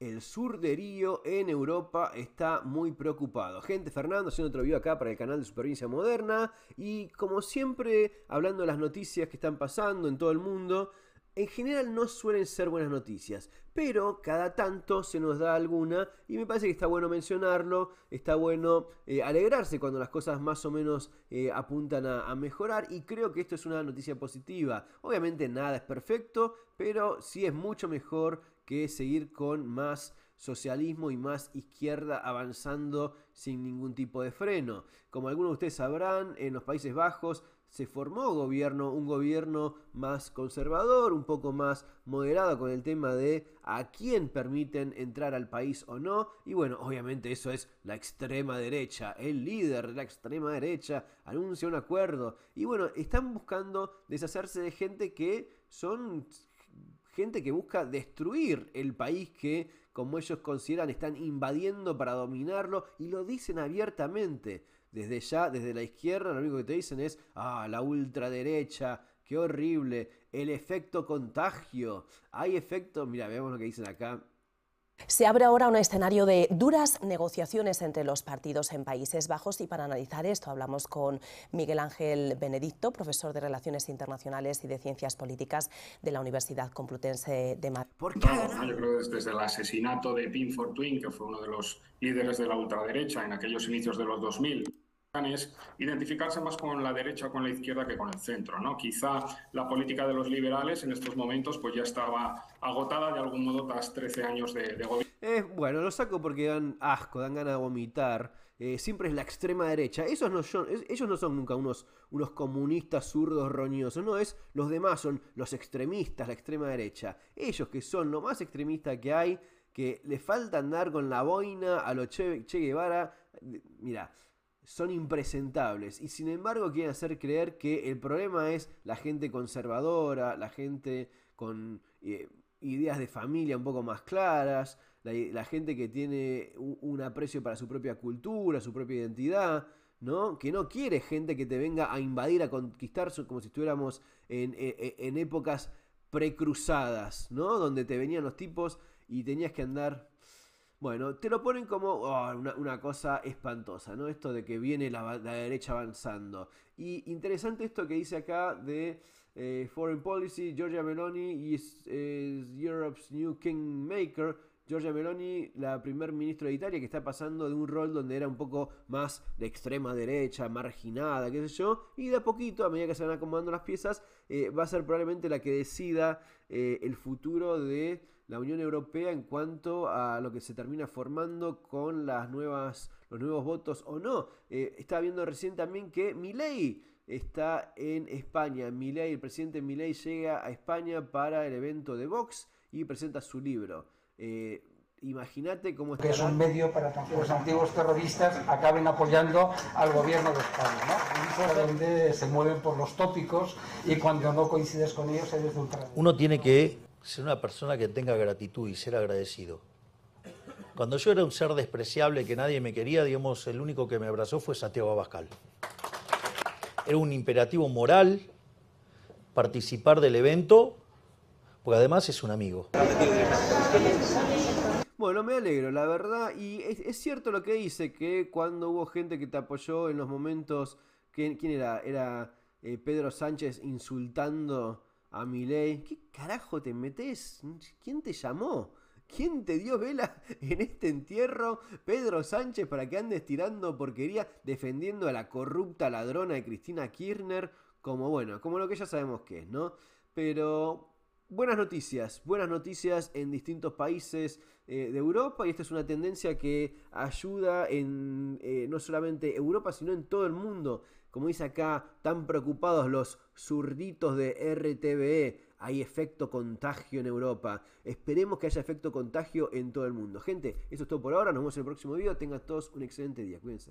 el sur de Río en Europa está muy preocupado. Gente, Fernando haciendo otro video acá para el canal de Supervivencia Moderna y como siempre hablando de las noticias que están pasando en todo el mundo. En general no suelen ser buenas noticias, pero cada tanto se nos da alguna y me parece que está bueno mencionarlo, está bueno eh, alegrarse cuando las cosas más o menos eh, apuntan a, a, mejorar y creo que esto es una noticia positiva. Obviamente nada es perfecto, pero sí es mucho mejor que seguir con más socialismo y más izquierda avanzando sin ningún tipo de freno. Como algunos de ustedes sabrán, en los Países Bajos se formó gobierno, un gobierno más conservador, un poco más moderado con el tema de a quién permiten entrar al país o no. Y bueno, obviamente eso es la extrema derecha. El líder de la extrema derecha anuncia un acuerdo. Y bueno, están buscando deshacerse de gente que son gente que busca destruir el país que, como ellos consideran, están invadiendo para dominarlo y lo dicen abiertamente. Desde ya, desde la izquierda, lo único que te dicen es, ah, la ultraderecha, qué horrible, el efecto contagio, hay efecto, mira, veamos lo que dicen acá, se abre ahora un escenario de duras negociaciones entre los partidos en Países Bajos y para analizar esto hablamos con Miguel Ángel Benedicto, profesor de Relaciones Internacionales y de Ciencias Políticas de la Universidad Complutense de Madrid. yo creo que desde el asesinato de Pim Fortuyn, que fue uno de los líderes de la ultraderecha en aquellos inicios de los 2000, es identificarse más con la derecha o con la izquierda que con el centro. ¿no? Quizá la política de los liberales en estos momentos pues ya estaba agotada de algún modo tras 13 años de, gobierno. Eh, bueno, lo saco porque dan asco, dan ganas de vomitar. Eh, siempre es la extrema derecha. Esos no son, ellos no son nunca unos, unos comunistas zurdos roñosos. No, es los demás, son los extremistas, la extrema derecha. Ellos que son lo más extremista que hay, que le falta andar con la boina a los Che, che Guevara. Eh, mira, son impresentables y sin embargo quieren hacer creer que el problema es la gente conservadora, la gente con eh, ideas de familia un poco más claras, la, gente que tiene un, aprecio para su propia cultura, su propia identidad, ¿no? Que no quiere gente que te venga a invadir, a conquistar, como si estuviéramos en, e, e, en épocas precruzadas, ¿no? Donde te venían los tipos y tenías que andar bueno, te lo ponen como ah, una, cosa espantosa, ¿no? Esto de que viene la, derecha avanzando. Y interesante esto que dice acá de eh, Foreign Policy, Georgia Meloni is, eh, Europe's new kingmaker. Giorgia Meloni, la primer ministra de Italia, que está pasando de un rol donde era un poco más de extrema derecha, marginada, qué sé yo, y de a poquito, a medida que se van acomodando las piezas, eh, va a ser probablemente la que decida el futuro de la Unión Europea en cuanto a lo que se termina formando con las nuevas, los nuevos votos o no. Eh, estaba viendo recién también que Milei está en España. Milei, el presidente Milei llega a España para el evento de Vox y presenta su libro. Eh, imagínate cómo está Que es un medio para que los antiguos terroristas acaben apoyando al gobierno de España, ¿no? se mueven por los tópicos y cuando no coincides con ellos eres Uno tiene que ser una persona que tenga gratitud y ser agradecido. Cuando yo era un ser despreciable que nadie me quería, digamos, el único que me abrazó fue Santiago Abascal. Era un imperativo moral participar del evento, porque además es un amigo. Bueno, me alegro, la verdad, y es, cierto lo que dice, que cuando hubo gente que te apoyó en los momentos, ¿quién, era? Era eh, Pedro Sánchez insultando a ¿Qué carajo te metes? ¿Quién te llamó? ¿Quién te dio vela en este entierro? Pedro Sánchez para que andes tirando porquería defendiendo a la corrupta ladrona de Cristina Kirchner. Como bueno, como lo que ya sabemos que es, ¿no? Pero Buenas noticias, buenas noticias en distintos países eh, de Europa y esta es una tendencia que ayuda en eh, no solamente Europa sino en todo el mundo. Como dice acá, tan preocupados los zurditos de RTVE, hay efecto contagio en Europa. Esperemos que haya efecto contagio en todo el mundo. Gente, eso es todo por ahora, nos vemos en el próximo video, tengan todos un excelente día, cuídense.